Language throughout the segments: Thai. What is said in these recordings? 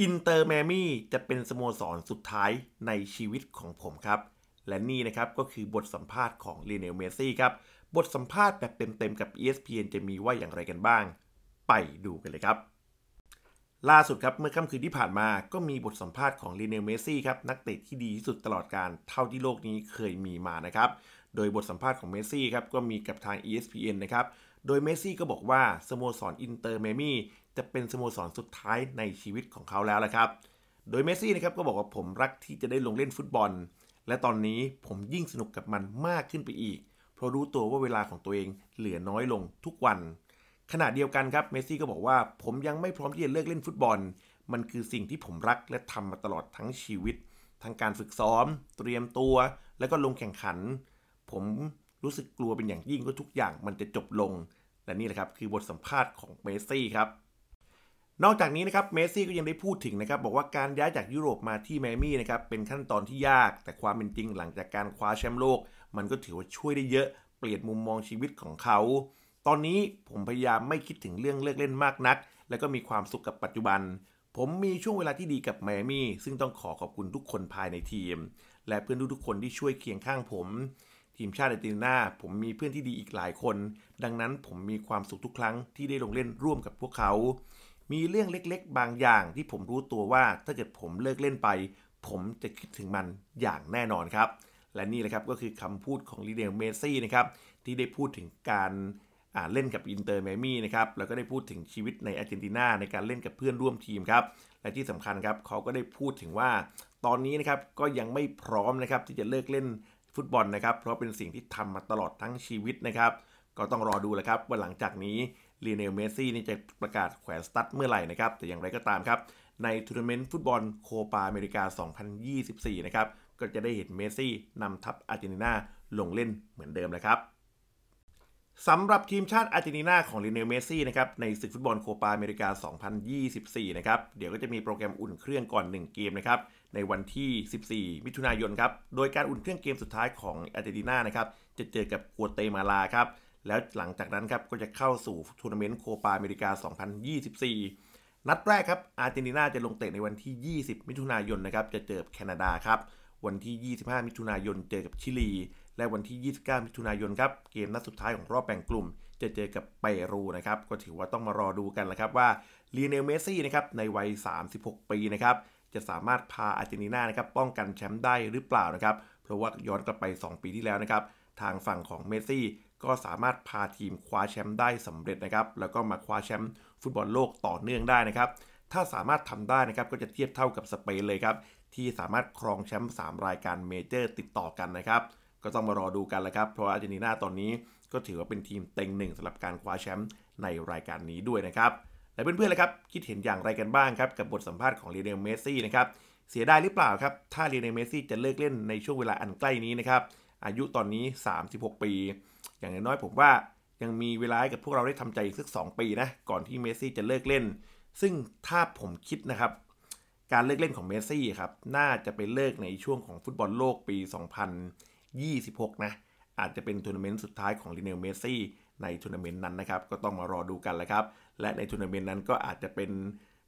อินเตอร์แมมี่จะเป็นสโมสรสุดท้ายในชีวิตของผมครับ และนี่นะครับก็คือบทสัมภาษณ์ของลีเนลเมซี่ครับบทสัมภาษณ์แบบเต็มๆกับ ESPN จะมีว่าอย่างไรกันบ้าง ไปดูกันเลยครับ ล่าสุดครับเมื่อค่ำคืนที่ผ่านมา ก็มีบทสัมภาษณ์ของลีเนลเมซี่ครับนักเตะที่ดีที่สุดตลอดการเท่าที่โลกนี้เคยมีมานะครับโดยบทสัมภาษณ์ของเมสซี่ครับก็มีกับทาง ESPN นะครับ โดยเมสซี่ก็บอกว่า สโมสรอินเตอร์เมมี่จะเป็นสโมสรสุดท้ายในชีวิตของเขาแล้วละครับ โดยเมสซี่นะครับก็บอกว่า ผมรักที่จะได้ลงเล่นฟุตบอล และตอนนี้ผมยิ่งสนุกกับมันมากขึ้นไปอีก เพราะรู้ตัวว่าเวลาของตัวเองเหลือน้อยลงทุกวัน ขณะเดียวกันครับเมสซี่ก็บอกว่าผมยังไม่พร้อมที่จะเลิกเล่นฟุตบอลมันคือสิ่งที่ผมรักและทำมาตลอดทั้งชีวิตทั้งการฝึกซ้อม เตรียมตัว และก็ลงแข่งขันผมรู้สึกกลัวเป็นอย่างยิ่งว่าทุกอย่างมันจะจบลง และนี่แหละครับคือบทสัมภาษณ์ของเมสซี่ครับ นอกจากนี้นะครับเมสซี่ก็ยังได้พูดถึงนะครับ บอกว่าการย้ายจากยุโรปมาที่แมมี่นะครับเป็นขั้นตอนที่ยาก แต่ความเป็นจริงหลังจากการคว้าแชมป์โลก มันก็ถือว่าช่วยได้เยอะเปลี่ยนมุมมองชีวิตของเขา ตอนนี้ผมพยายามไม่คิดถึงเรื่องเลิกเล่นมากนัก และก็มีความสุขกับปัจจุบัน ผมมีช่วงเวลาที่ดีกับไมมี่ซึ่งต้องขอขอบคุณทุกคนภายในทีม และเพื่อนทุกๆคนที่ช่วยเคียงข้างผมทีมชาติอาร์เจนตินา ผมมีเพื่อนที่ดีอีกหลายคน ดังนั้นผมมีความสุขทุกครั้งที่ได้ลงเล่นร่วมกับพวกเขา มีเรื่องเล็กๆ บางอย่างที่ผมรู้ตัวว่าถ้าเกิดผมเลิกเล่นไป ผมจะคิดถึงมันอย่างแน่นอนครับ และนี่แหละครับก็คือคำพูดของลีเดลเมซี่นะครับที่ได้พูดถึงการเล่นกับอินเตอร์เมมี่นะครับแล้วก็ได้พูดถึงชีวิตในอาร์เจนตินา ในการเล่นกับเพื่อนร่วมทีมครับและที่สำคัญครับเขาก็ได้พูดถึงว่าตอนนี้นะครับก็ยังไม่พร้อมนะครับที่จะเลิกเล่นฟุตบอลนะครับ เพราะเป็นสิ่งที่ทำมาตลอดทั้งชีวิตนะครับ ก็ต้องรอดูแหละครับว่าหลังจากนี้ลีเนล เมสซี่นี่จะประกาศแขวนสตั๊ดเมื่อไหร่นะครับ แต่อย่างไรก็ตามครับ ในทัวร์นาเมนต์ฟุตบอลโคปาอเมริกา2024นะครับ ก็จะได้เห็นเมสซี่นำทัพอาร์เจนตินาลงเล่นเหมือนเดิมนะครับ สำหรับทีมชาติอาร์เจนตินาของลีเนล เมสซี่นะครับในศึกฟุตบอลโคปาอเมริกา2024นะครับ เดี๋ยวก็จะมีโปรแกรมอุ่นเครื่องก่อน1เกมนะครับในวันที่ 14 มิถุนายนครับโดยการอุ่นเครื่องเกมสุดท้ายของอาร์เจนตินานะครับจะเจอกับกัวเตมาลาครับ แล้วหลังจากนั้นครับก็จะเข้าสู่ทัวร์นาเมนต์โคปาอเมริกา 2024 นัดแรกครับอาร์เจนตินาจะลงเตะในวันที่ 20 มิถุนายนนะครับจะเจอแคนาดาครับ วันที่ 25 มิถุนายนเจอกับชิลี และวันที่ 29 มิถุนายนครับเกมนัดสุดท้ายของรอบแบ่งกลุ่ม จะเจอกับเปรูนะครับ ก็ถือว่าต้องมารอดูกันแล้วครับว่าลีเนล เมซี่นะครับในวัย 36 ปีนะครับจะสามารถพาอาร์เจนตินานะครับป้องกันแชมป์ได้หรือเปล่านะครับเพราะว่าย้อนกลับไป 2 ปีที่แล้วนะครับ ทางฝั่งของเมสซี่ก็สามารถพาทีมคว้าแชมป์ได้สำเร็จนะครับแล้วก็มาคว้าแชมป์ฟุตบอลโลกต่อเนื่องได้นะครับ ถ้าสามารถทำได้นะครับก็จะเทียบเท่ากับสเปนเลยครับที่สามารถครองแชมป์3รายการเมเจอร์ติดต่อกันนะครับ ก็ต้องมารอดูกันละครับ เพราะอาร์เจนตินาตอนนี้ก็ถือว่าเป็นทีมเต็งหนึ่งสำหรับการคว้าแชมป์ในรายการนี้ด้วยนะครับและเพื่อนๆเลยครับคิดเห็นอย่างไรกันบ้างครับกับบทสัมภาษณ์ของเรเนล เมสซี่นะครับเสียดายหรือเปล่าครับถ้าเรเนล เมสซี่จะเลิกเล่นในช่วงเวลาอันใกล้นี้นะครับอายุตอนนี้ 36 ปี อย่างน้อยผมว่ายังมีเวลาให้กับพวกเราได้ทำใจอีกสัก 2 ปีนะก่อนที่เมสซี่จะเลิกเล่น ซึ่งถ้าผมคิดนะครับการเลิกเล่นของเมสซี่ครับน่าจะไปเลิกในช่วงของฟุตบอลโลกปี 2026 นะ อาจจะเป็นทัวร์นาเมนต์สุดท้ายของลีเนล เมสซี่ในทัวร์นาเมนต์นั้นนะครับก็ต้องมารอดูกันแหละครับและในทัวร์นาเมนต์นั้นก็อาจจะเป็น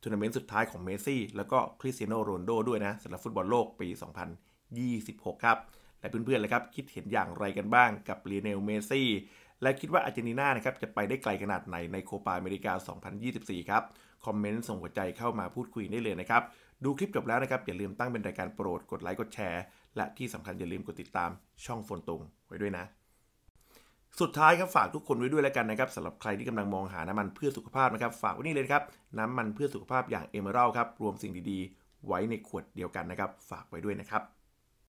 ทัวร์นาเมนต์สุดท้ายของเมซี่แล้วก็คริสเตียโนโรนโดด้วยนะสำหรับฟุตบอลโลกปี 2026 ครับ และเพื่อนๆเลยครับคิดเห็นอย่างไรกันบ้างกับเลเนลเมซี่และคิดว่าอาร์เจนตินานะครับจะไปได้ไกลขนาดไหนในโคปาอเมริกา 2024 ครับ คอมเมนต์ส่งหัวใจเข้ามาพูดคุยได้เลยนะครับ ดูคลิปจบแล้วนะครับอย่าลืมตั้งเป็นรายการโปรดกดไลค์กดแชร์และที่สำคัญอย่าลืมกดติดตามช่องฝนตรงไว้ด้วยนะสุดท้ายครับฝากทุกคนไว้ด้วยแล้วกันนะครับสำหรับใครที่กำลังมองหาน้ำมันเพื่อสุขภาพนะครับ ฝากไว้นี่เลยครับ น้ำมันเพื่อสุขภาพอย่างเอเมอรัลครับรวมสิ่งดีๆ ไว้ในขวดเดียวกันนะครับ ฝากไว้ด้วยนะครับ